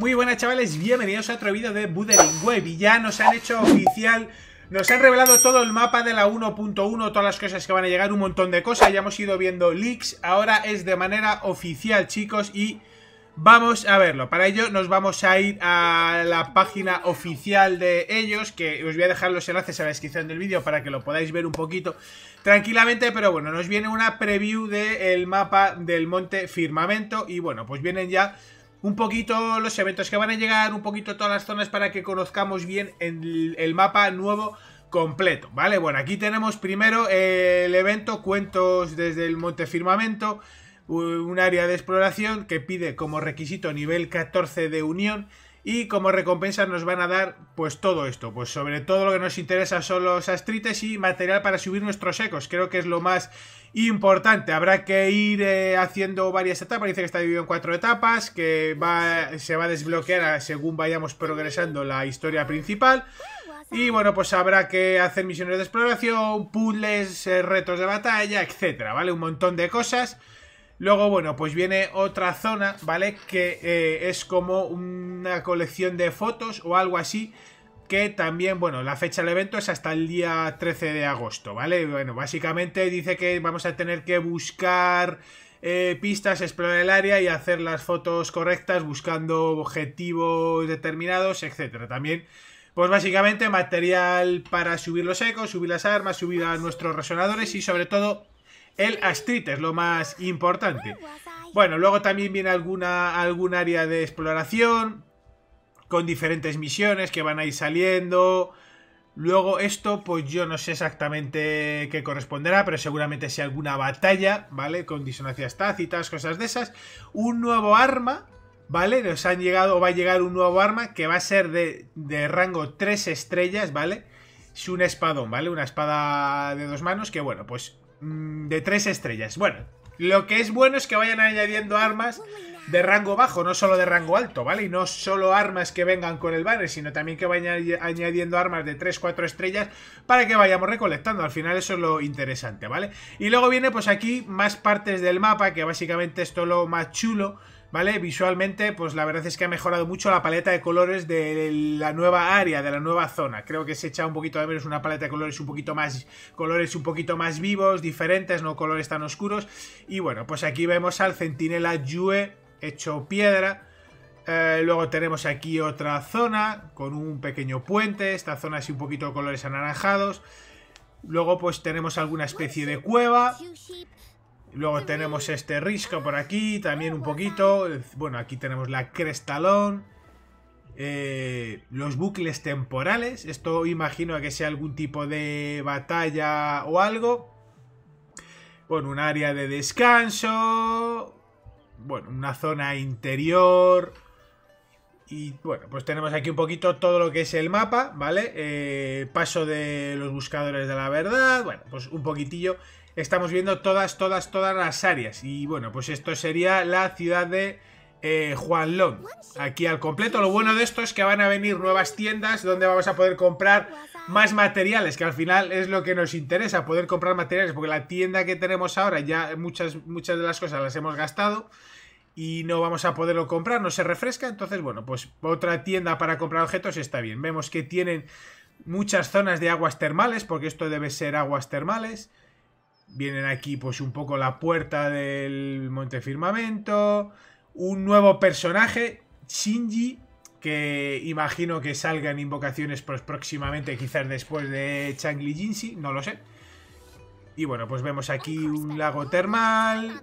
Muy buenas chavales, bienvenidos a otro vídeo de Buddering Web Y ya nos han hecho oficial, nos han revelado todo el mapa de la 1.1 Todas las cosas que van a llegar, un montón de cosas Ya hemos ido viendo leaks, ahora es de manera oficial chicos Y vamos a verlo, para ello nos vamos a ir a la página oficial de ellos Que os voy a dejar los enlaces a la descripción del vídeo para que lo podáis ver un poquito tranquilamente, pero bueno, nos viene una preview del mapa del monte Firmamento y bueno, pues vienen ya un poquito los eventos que van a llegar, un poquito todas las zonas para que conozcamos bien el, mapa nuevo completo, ¿vale? Bueno, aquí tenemos primero el evento Cuentos desde el Monte Firmamento, un área de exploración que pide como requisito nivel 14 de unión y como recompensa nos van a dar pues todo esto. Pues sobre todo lo que nos interesa son los astrites y material para subir nuestros ecos. Creo que es lo más importante. Habrá que ir eh, haciendo varias etapas. Dice que está dividido en cuatro etapas. Que se va a desbloquear según vayamos progresando la historia principal. Y bueno, pues habrá que hacer misiones de exploración, puzzles, eh, retos de batalla, etcétera, ¿vale? Un montón de cosas. Luego, bueno, pues viene otra zona, ¿vale? Que eh, es como una colección de fotos o algo así. Que también, bueno, la fecha del evento es hasta el día 13 de agosto, ¿vale? Bueno, básicamente dice que vamos a tener que buscar eh, pistas, explorar el área y hacer las fotos correctas buscando objetivos determinados, etcétera. También pues básicamente material para subir los ecos, subir las armas, subir a nuestros resonadores y sobre todo el Astrid es lo más importante. Bueno, luego también viene alguna, algún área de exploración con diferentes misiones que van a ir saliendo. Luego esto, pues yo no sé exactamente qué corresponderá, pero seguramente sea alguna batalla, ¿vale? Con disonancias tácitas, cosas de esas. Un nuevo arma, ¿vale? Nos han llegado, o va a llegar un nuevo arma que va a ser de, de rango 3 estrellas, ¿vale? Es un espadón, ¿vale? Una espada de dos manos que, bueno, pues Mm, de tres estrellas. Bueno, lo que es bueno es que vayan añadiendo armas de rango bajo, no solo de rango alto, ¿vale? Y no solo armas que vengan con el banner, sino también que vayan añadiendo armas de 3, 4 estrellas para que vayamos recolectando. Al final eso es lo interesante, ¿vale? Y luego viene pues aquí más partes del mapa, que básicamente esto todo lo más chulo ¿vale? Visualmente, pues la verdad es que ha mejorado mucho la paleta de colores de la nueva área, de la nueva zona. Creo que se echa un poquito de menos una paleta de colores un poquito más, colores un poquito más vivos, diferentes, no colores tan oscuros. Y bueno, pues aquí vemos al centinela Yue hecho piedra. Eh, luego tenemos aquí otra zona con un pequeño puente. Esta zona es un poquito de colores anaranjados. Luego pues tenemos alguna especie de cueva. Luego tenemos este risco por aquí, ah, también un poquito. Bueno, aquí tenemos la crestalón. Eh, los bucles temporales. Esto imagino que sea algún tipo de batalla o algo. Bueno, un área de descanso. Bueno, una zona interior. Y bueno, pues tenemos aquí un poquito todo lo que es el mapa, ¿vale? Eh, paso de los buscadores de la verdad, bueno, pues un poquitillo estamos viendo todas, todas, todas las áreas. Y bueno, pues esto sería la ciudad de Juan eh, Juanlón. Aquí al completo. Lo bueno de esto es que van a venir nuevas tiendas donde vamos a poder comprar más materiales, que al final es lo que nos interesa, poder comprar materiales, porque la tienda que tenemos ahora ya muchas, muchas de las cosas las hemos gastado y no vamos a poderlo comprar, no se refresca, entonces bueno, pues otra tienda para comprar objetos está bien. Vemos que tienen muchas zonas de aguas termales, porque esto debe ser aguas termales. Vienen aquí pues un poco la puerta del Monte Firmamento, un nuevo personaje, Shinji, que imagino que salga en invocaciones pues, próximamente, quizás después de Changli no lo sé. Y bueno, pues vemos aquí un lago termal,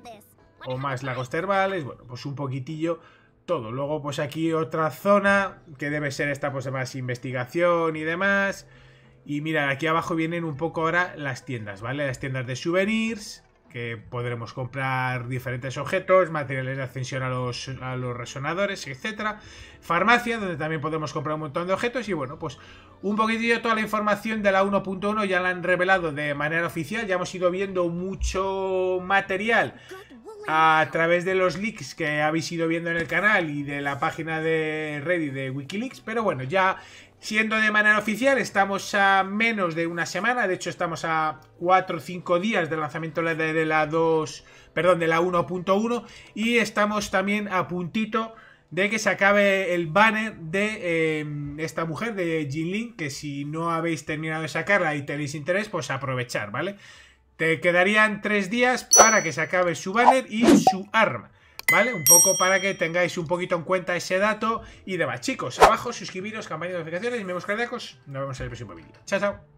o más lagos termales, bueno, pues un poquitillo todo. Luego pues aquí otra zona, que debe ser esta pues de más investigación y demás... Y mira, aquí abajo vienen un poco ahora las tiendas, ¿vale? Las tiendas de souvenirs, que podremos comprar diferentes objetos, materiales de ascensión a los, los resonadores, etcétera. Farmacia, donde también podemos comprar un montón de objetos. Y bueno, pues un poquitillo toda la información de la 1.1 ya la han revelado de manera oficial. Ya hemos ido viendo mucho material a través de los leaks que habéis ido viendo en el canal y de la página de Reddit de Wikileaks, pero bueno, ya siendo de manera oficial, estamos a menos de una semana, de hecho estamos a 4 o 5 días del lanzamiento de la 2, perdón, de la 1.1 y estamos también a puntito de que se acabe el banner de em, esta mujer, de Jin Lin que si no habéis terminado de sacarla y tenéis interés, pues aprovechar, ¿vale? vale te quedarían tres días para que se acabe su banner y su arma. ¿Vale? Un poco para que tengáis un poquito en cuenta ese dato y demás. Chicos, abajo, suscribiros, campaña de notificaciones y me vemos cardíacos. Nos vemos en el próximo vídeo. Chao, chao.